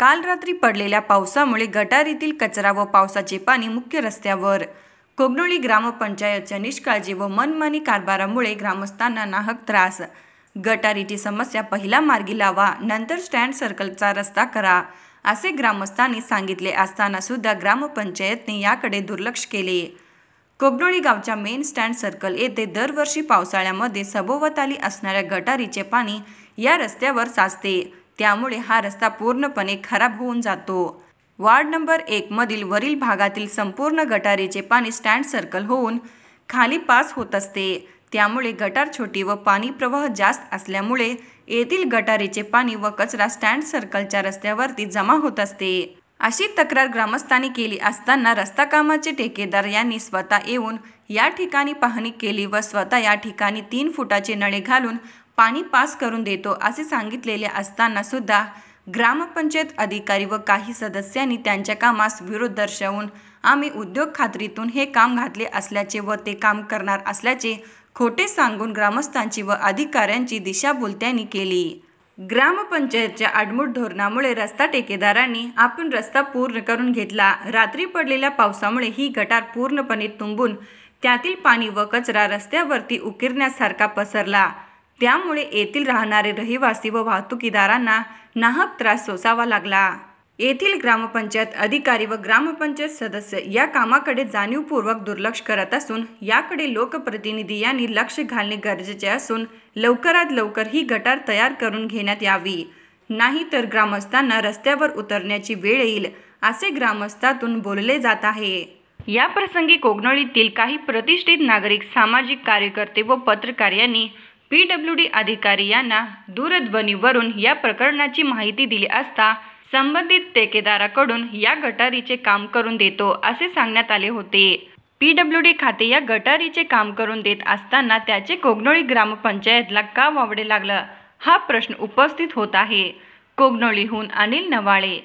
काल रात्री पडलेल्या पावसामुळे गटारीतील कचरा व पावसाचे पाणी मुख्य रस्त्यावर कोगनोळी ग्रामपंचायतच्या निष्काळजी व मनमानी कारभारामुळे ग्रामस्थांना नाहक त्रास गटारीची समस्या पहिला मार्गी लावा नंतर स्टँड सर्कलचा रस्ता करा असे ग्रामस्थांनी सांगितले असताना सुद्धा ग्रामपंचायतने याकडे दुर्लक्ष केले कोगनोळी गावच्या मेन स्टँड सर्कल येथे दरवर्षी पावसाळ्यामध्ये सभोवताली असणाऱ्या गटारीचे पाणी या रस्त्यावर साचते त्यामुळे हा रस्ता पूर्णपणे खराब होऊन जातो वार्ड नंबर एकमधील वरील भागातील संपूर्ण गटारीचे पाणी स्टँड सर्कल होऊन खाली पास होत असते त्यामुळे गटार छोटी व पाणी प्रवाह जास्त असल्यामुळे येथील गटारीचे पाणी व कचरा स्टँड सर्कलच्या रस्त्यावरती जमा होत असते अशी तक्रार ग्रामस्थांनी केली असताना रस्ता कामाचे ठेकेदार यांनी स्वतः येऊन या ठिकाणी पाहणी केली व स्वतः या ठिकाणी तीन फुटाचे नळे घालून पाणी पास करून देतो असे सांगितलेले असताना सुद्धा ग्रामपंचायत अधिकारी व काही सदस्यांनी त्यांच्या कामास विरोध दर्शवून आम्ही उद्योग खात्रीतून हे काम घातले असल्याचे व ते काम करणार असल्याचे खोटे सांगून ग्रामस्थांची व अधिकाऱ्यांची दिशाभूल त्यांनी केली ग्रामपंचायतच्या आडमूट धोरणामुळे रस्ता ठेकेदारांनी आपण रस्ता पूर्ण करून घेतला रात्री पडलेल्या पावसामुळे ही गटार पूर्णपणे तुंबून त्यातील पाणी व कचरा रस्त्यावरती उकिरण्यासारखा पसरला त्यामुळे येथील राहणारे रहिवासी व वाहतुकीदारांना नाहक त्रास सोसावा लागला येथील ग्रामपंचायत अधिकारी व ग्रामपंचायत सदस्य या कामाकडे जाणीवपूर्वक दुर्लक्ष करत असून याकडे लोकप्रतिनिधी यांनी लक्ष घालणे गरजेचे असून लवकरात लवकर ही गटार तयार करून घेण्यात यावी नाही तर ग्रामस्थांना रस्त्यावर उतरण्याची वेळ येईल असे ग्रामस्थातून बोलले जात आहे या प्रसंगी कोकणळीतील काही प्रतिष्ठित नागरिक सामाजिक कार्यकर्ते व पत्रकार यांनी डी अधिकारी यांना दूरध्वनीवरून या प्रकरणाची माहिती दिली असता संबंधित ठेकेदाराकडून या गटारीचे काम करून देतो असे सांगण्यात आले होते डी खाते या गटारीचे काम करून देत असताना त्याचे कोगनोळी ग्रामपंचायतला का वावडे लागलं हा प्रश्न उपस्थित होत आहे कोगनोळीहून अनिल नवाळे